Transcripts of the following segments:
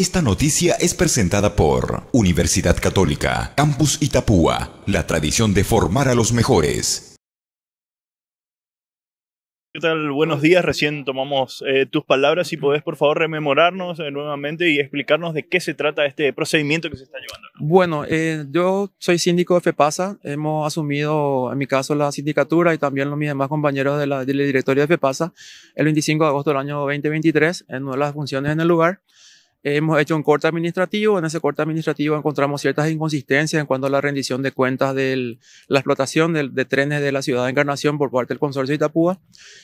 Esta noticia es presentada por Universidad Católica, Campus Itapúa, la tradición de formar a los mejores. ¿Qué tal? Buenos días, recién tomamos eh, tus palabras. y podés, por favor, rememorarnos eh, nuevamente y explicarnos de qué se trata este procedimiento que se está llevando. Bueno, eh, yo soy síndico de FEPASA. Hemos asumido, en mi caso, la sindicatura y también los mis demás compañeros de la, de directoría de FEPASA el 25 de agosto del año 2023 en las funciones en el lugar. Hemos hecho un corte administrativo. En ese corte administrativo encontramos ciertas inconsistencias en cuanto a la rendición de cuentas de la explotación de, trenes de la ciudad de Encarnación por parte del consorcio Itapúa.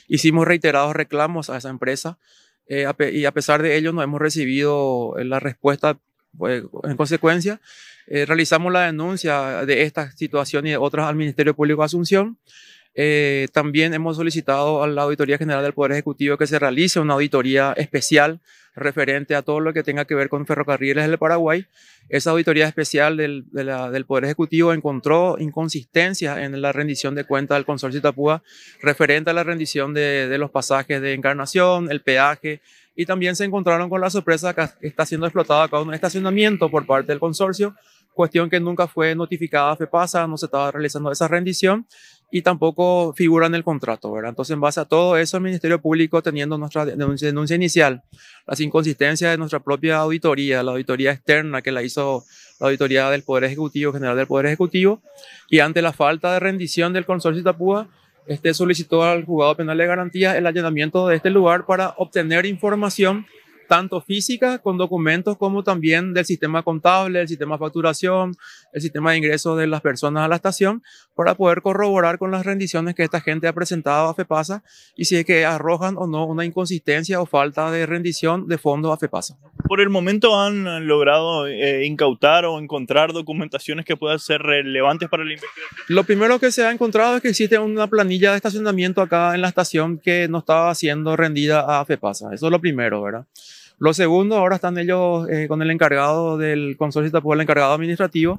Hicimos reiterados reclamos a esa empresa eh, y a pesar de ello no hemos recibido eh, la respuesta pues, en consecuencia. Eh, realizamos la denuncia de esta situación y de otras al Ministerio Público de Asunción. Eh, también hemos solicitado a la Auditoría General del Poder Ejecutivo que se realice una auditoría especial referente a todo lo que tenga que ver con ferrocarriles del Paraguay. Esa auditoría especial del, de la, del Poder Ejecutivo encontró inconsistencias en la rendición de cuentas del consorcio Itapúa referente a la rendición de, los pasajes de encarnación, el peaje, y también se encontraron con la sorpresa que está siendo explotada acá un estacionamiento por parte del consorcio, cuestión que nunca fue notificada a FEPASA, no se estaba realizando esa rendición y tampoco figura en el contrato, ¿verdad? Entonces, en base a todo eso, el Ministerio Público, teniendo nuestra denuncia, inicial, las inconsistencias de nuestra propia auditoría, la auditoría externa que la hizo la auditoría del Poder Ejecutivo, General del Poder Ejecutivo, y ante la falta de rendición del consorcio Tapúa, este solicitó al juzgado penal de garantías el allanamiento de este lugar para obtener información tanto física con documentos como también del sistema contable, el sistema de facturación, el sistema de ingreso de las personas a la estación, para poder corroborar con las rendiciones que esta gente ha presentado a FEPASA y si es que arrojan o no una inconsistencia o falta de rendición de fondos a FEPASA. Por el momento han logrado eh, incautar o encontrar documentaciones que puedan ser relevantes para el investigación. Lo primero que se ha encontrado es que existe una planilla de estacionamiento acá en la estación que no estaba siendo rendida a FEPASA. Eso es lo primero, ¿verdad? Lo segundo, ahora están ellos eh, con el encargado del consorcio Itapúa, el encargado administrativo,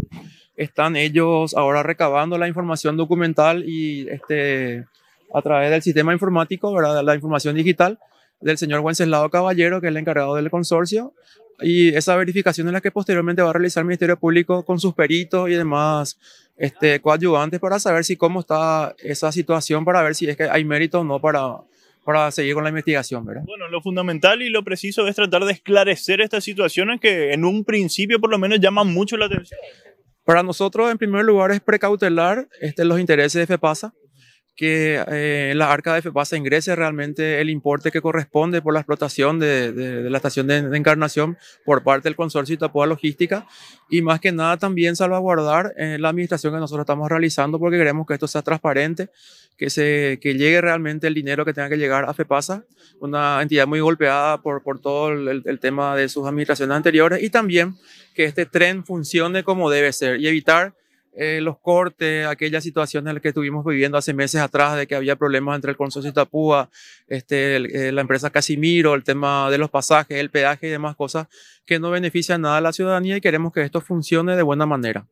están ellos ahora recabando la información documental y este, a través del sistema informático, ¿verdad? la información digital del señor Wenceslao Caballero, que es el encargado del consorcio, y esa verificación es la que posteriormente va a realizar el Ministerio Público con sus peritos y demás este, coadyuvantes para saber si cómo está esa situación, para ver si es que hay mérito o no para para seguir con la investigación, ¿verdad? Bueno, lo fundamental y lo preciso es tratar de esclarecer estas situaciones que en un principio por lo menos llaman mucho la atención. Para nosotros, en primer lugar, es precautelar este, los intereses de FEPASA, que eh, la arca de FEPASA ingrese realmente el importe que corresponde por la explotación de, la estación de, encarnación por parte del consorcio tapoa Logística y más que nada también salvaguardar eh, la administración que nosotros estamos realizando porque queremos que esto sea transparente, que, se, que llegue realmente el dinero que tenga que llegar a FEPASA, una entidad muy golpeada por, por todo el tema de sus administraciones anteriores y también que este tren funcione como debe ser y evitar eh, los cortes, aquellas situaciones en las que estuvimos viviendo hace meses atrás de que había problemas entre el consorcio Tapúa, este, eh, la empresa Casimiro, el tema de los pasajes, el peaje y demás cosas que no benefician nada a la ciudadanía y queremos que esto funcione de buena manera.